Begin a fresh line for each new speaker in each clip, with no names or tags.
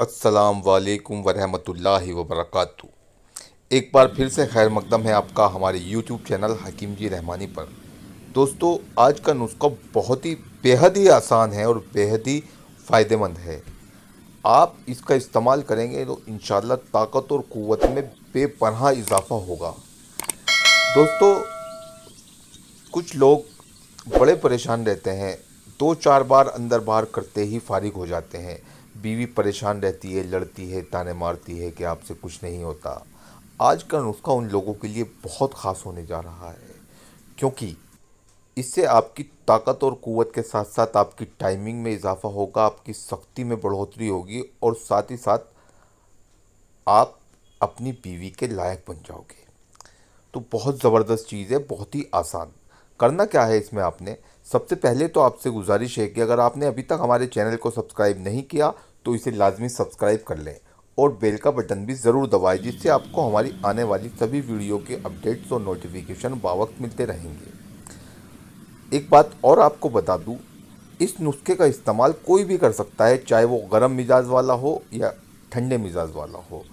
अस्सलाम वालेकुम वरहमतुल्लाहि वबरकातु एक बार फिर से खैर मकदम है आपका हमारे यूट्यूब चैनल हकीम जी रहमानी पर दोस्तों आज का नुस्खा बहुत ही बेहद ही आसान है और बेहद ही फ़ायदेमंद है आप इसका इस्तेमाल करेंगे तो इन ताकत और क़वत में बेपनह इजाफा होगा दोस्तों कुछ लोग बड़े परेशान रहते हैं दो चार बार अंदर बाहर करते ही फारिग हो जाते हैं बीवी परेशान रहती है लड़ती है ताने मारती है कि आपसे कुछ नहीं होता आज का नुस्खा उन लोगों के लिए बहुत ख़ास होने जा रहा है क्योंकि इससे आपकी ताकत और कुवत के साथ साथ आपकी टाइमिंग में इजाफा होगा आपकी सख्ती में बढ़ोतरी होगी और साथ ही साथ आप अपनी बीवी के लायक बन जाओगे तो बहुत ज़बरदस्त चीज़ है बहुत ही आसान करना क्या है इसमें आपने सबसे पहले तो आपसे गुजारिश है कि अगर आपने अभी तक हमारे चैनल को सब्सक्राइब नहीं किया तो इसे लाजमी सब्सक्राइब कर लें और बेल का बटन भी ज़रूर दबाएं जिससे आपको हमारी आने वाली सभी वीडियो के अपडेट्स और नोटिफिकेशन बावक्त मिलते रहेंगे एक बात और आपको बता दूँ इस नुस्खे का इस्तेमाल कोई भी कर सकता है चाहे वो गर्म मिजाज वाला हो या ठंडे मिजाज वाला हो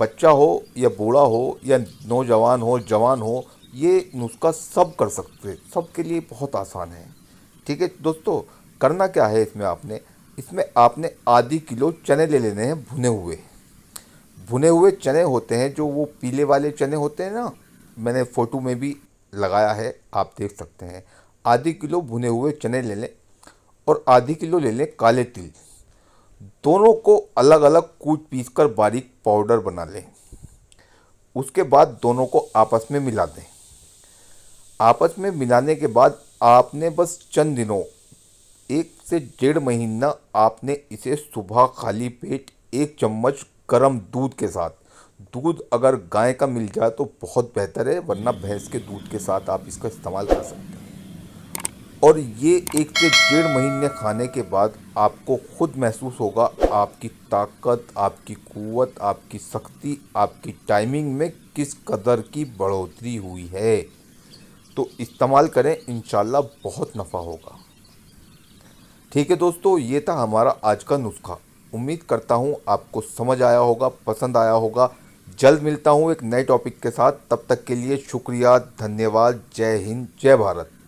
बच्चा हो या बूढ़ा हो या नौजवान हो जवान हो ये नुस्खा सब कर सकते हैं सब के लिए बहुत आसान है ठीक है दोस्तों करना क्या है इसमें आपने इसमें आपने आधी किलो चने ले लेने हैं भुने हुए भुने हुए चने होते हैं जो वो पीले वाले चने होते हैं ना मैंने फ़ोटो में भी लगाया है आप देख सकते हैं आधी किलो भुने हुए चने ले लें और आधी किलो ले लें काले तिल दोनों को अलग अलग कूट पीस कर बारीक पाउडर बना लें उसके बाद दोनों को आपस में मिला दें आपस में मिलाने के बाद आपने बस चंद दिनों एक से डेढ़ महीना आपने इसे सुबह खाली पेट एक चम्मच गर्म दूध के साथ दूध अगर गाय का मिल जाए तो बहुत बेहतर है वरना भैंस के दूध के साथ आप इसका इस्तेमाल कर सकते हैं और ये एक से डेढ़ महीने खाने के बाद आपको खुद महसूस होगा आपकी ताकत आपकी कुवत आपकी शक्ति आपकी टाइमिंग में किस कदर की बढ़ोतरी हुई है तो इस्तेमाल करें इन बहुत नफ़ा होगा ठीक है दोस्तों ये था हमारा आज का नुस्खा उम्मीद करता हूँ आपको समझ आया होगा पसंद आया होगा जल्द मिलता हूँ एक नए टॉपिक के साथ तब तक के लिए शुक्रिया धन्यवाद जय हिंद जय भारत